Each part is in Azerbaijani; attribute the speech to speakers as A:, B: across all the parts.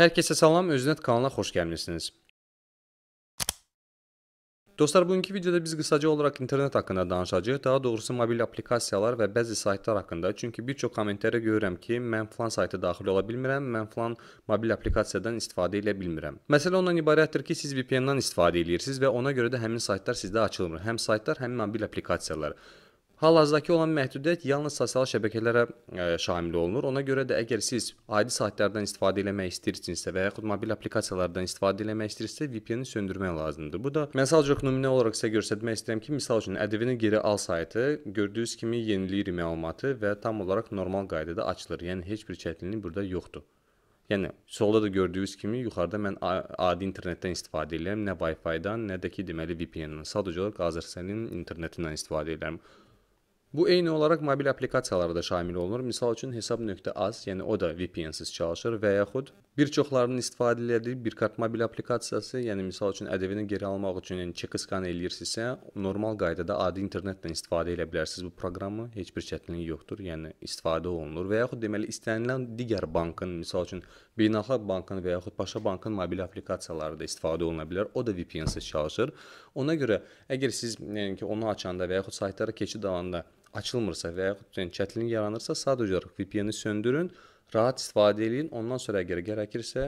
A: Hər kəsə salam, Özünət kanalına xoş gəlmisiniz. Dostlar, bugünkü videoda biz qısaca olaraq internet haqqında danışacağıq. Daha doğrusu mobil aplikasiyalar və bəzi saytlar haqqında. Çünki bir çox kommentlərə görürəm ki, mən falan sayta daxil ola bilmirəm, mən falan mobil aplikasiyadan istifadə edə bilmirəm. Məsələ ondan ibarətdir ki, siz VPN-dan istifadə edirsiniz və ona görə də həmin saytlar sizdə açılmır. Həm saytlar, həm mobil aplikasiyalar. Hal-hazırdakı olan məhdudiyyət yalnız sosial şəbəkələrə ə, e, şamil olunur. Ona görə də əgər siz adi saatlardan istifadə etmək istəyirsinizsə və yaxud mobil aplikasiyalardan istifadə etmək istəyirsinizsə, VPN-i söndürmək lazımdır. Bu da məsəl üçün nümunə olaraq sizə göstərmək istəyirəm ki, məsəl üçün ƏDV-ni geri al saytı gördüyünüz kimi yeniləyir məlumatı və tam olaraq normal qaydada açılır. Yəni heç bir çətinlik burada yoxdur. Yəni solda da gördüyünüz kimi yuxarıda mən adi internetdən istifadə edirəm, nə Wi-Fi-dan, nə də ki, deməli VPN-dən. Sadəcə olaraq Azərbaycanın internetindən istifadə edirəm. Bu eyni olaraq mobil applikasiyalara da şamil olunur. Məsəl üçün hesab.az, yəni o da VPN-siz çalışır və yaxud bir çoxlarının istifadə etdiyi bir kart mobil applikasiyası, yəni məsəl üçün ƏDV-ni geri almaq üçün, yəni çeki skan eləyirsinizsə, normal qaydada adi internetdən istifadə edə bilərsiniz bu proqramı. Heç bir çətinlik yoxdur, yəni istifadə olunur və yaxud deməli istənilən digər bankın, məsəl üçün Beynəlxalq bankın və yaxud Paşa bankın mobil applikasiyaları da istifadə oluna bilər. O da VPN-siz çalışır. Ona görə əgər siz yəni ki onu açanda və yaxud saytlara keçid alanda açılmırsa və yaxud yəni çətinlik yaranırsa, sadəcə olaraq VPN-i söndürün, rahat istifadə eləyin. Ondan sonra əgər gərəkirsə,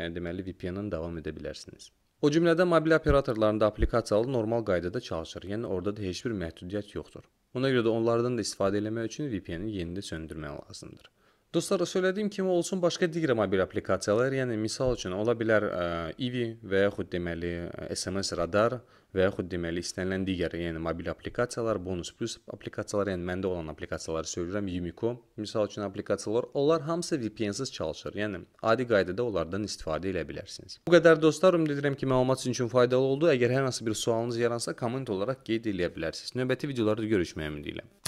A: yəni deməli VPN-dən davam edə bilərsiniz. O cümlədən mobil operatorlarında applikasiyalar normal qaydada çalışır. Yəni orada da heç bir məhdudiyyət yoxdur. Ona görə də onlardan da istifadə etmək üçün VPN-i yenidə söndürmək lazımdır. Dostlar, söylədiyim kimi olsun başqa digər mobil applikasiyalar, yəni misal üçün ola bilər ə, e, Ivi və yaxud deməli SMS e, radar və yaxud deməli istənilən digər, yəni mobil applikasiyalar, Bonus Plus applikasiyalar, yəni məndə olan applikasiyaları söylürəm, Yumiko misal üçün applikasiyalar, onlar hamısı VPN-siz çalışır. Yəni adi qaydada onlardan istifadə edə bilərsiniz. Bu qədər dostlar, ümid edirəm ki, məlumat sizin üçün faydalı oldu. Əgər hər hansı bir sualınız yaransa, komment olaraq qeyd edə bilərsiniz. Növbəti videolarda görüşməyə ümid edirəm.